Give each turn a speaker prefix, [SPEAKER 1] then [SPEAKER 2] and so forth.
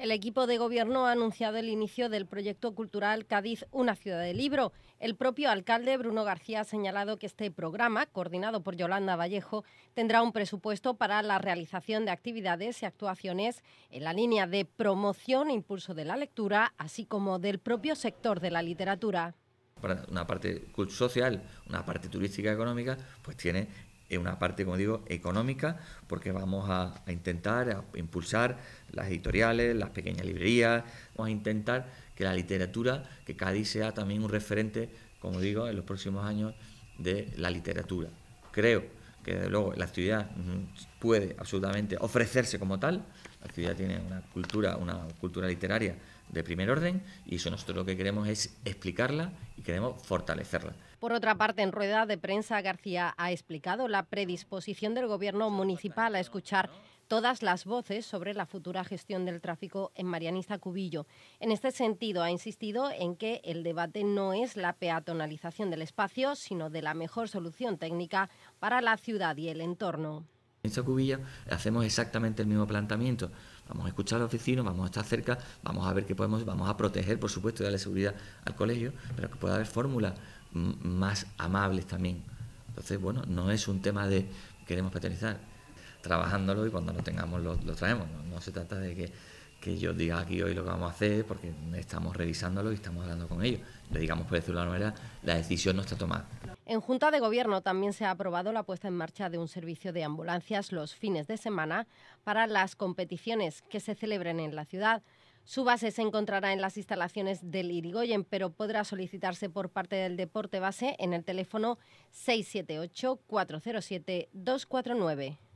[SPEAKER 1] El equipo de gobierno ha anunciado el inicio del proyecto cultural Cádiz, una ciudad de libro. El propio alcalde Bruno García ha señalado que este programa, coordinado por Yolanda Vallejo, tendrá un presupuesto para la realización de actividades y actuaciones en la línea de promoción e impulso de la lectura, así como del propio sector de la literatura.
[SPEAKER 2] Para una parte social, una parte turística económica, pues tiene una parte, como digo, económica, porque vamos a, intentar impulsar las editoriales, las pequeñas librerías, vamos a intentar que la literatura, que Cádiz sea también un referente, como digo, en los próximos años de la literatura. Creo que, desde luego, la actividad mm, puede absolutamente ofrecerse como tal, la actividad tiene una cultura, una cultura literaria de primer orden, y eso nosotros lo que queremos es explicarla y queremos fortalecerla.
[SPEAKER 1] Por otra parte, en rueda de prensa, García ha explicado la predisposición del Gobierno municipal a escuchar todas las voces sobre la futura gestión del tráfico en Marianista Cubillo. En este sentido, ha insistido en que el debate no es la peatonalización del espacio, sino de la mejor solución técnica para la ciudad y el entorno.
[SPEAKER 2] En esta cubilla hacemos exactamente el mismo planteamiento. Vamos a escuchar a los vecinos, vamos a estar cerca, vamos a ver qué podemos, vamos a proteger, por supuesto, y darle seguridad al colegio, pero que pueda haber fórmulas más amables también. Entonces, bueno, no es un tema de queremos paternizar, trabajándolo y cuando lo tengamos lo, traemos. No, se trata de que, yo diga aquí hoy lo que vamos a hacer porque estamos revisándolo y estamos hablando con ellos. Le digamos por decirlo de una manera, la decisión no está tomada.
[SPEAKER 1] En Junta de Gobierno también se ha aprobado la puesta en marcha de un servicio de ambulancias los fines de semana para las competiciones que se celebren en la ciudad. Su base se encontrará en las instalaciones del Irigoyen, pero podrá solicitarse por parte del Deporte Base en el teléfono 678 407 249.